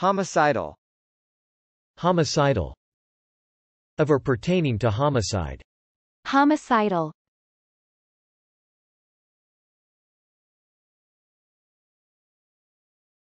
Homicidal Homicidal Of or pertaining to homicide. Homicidal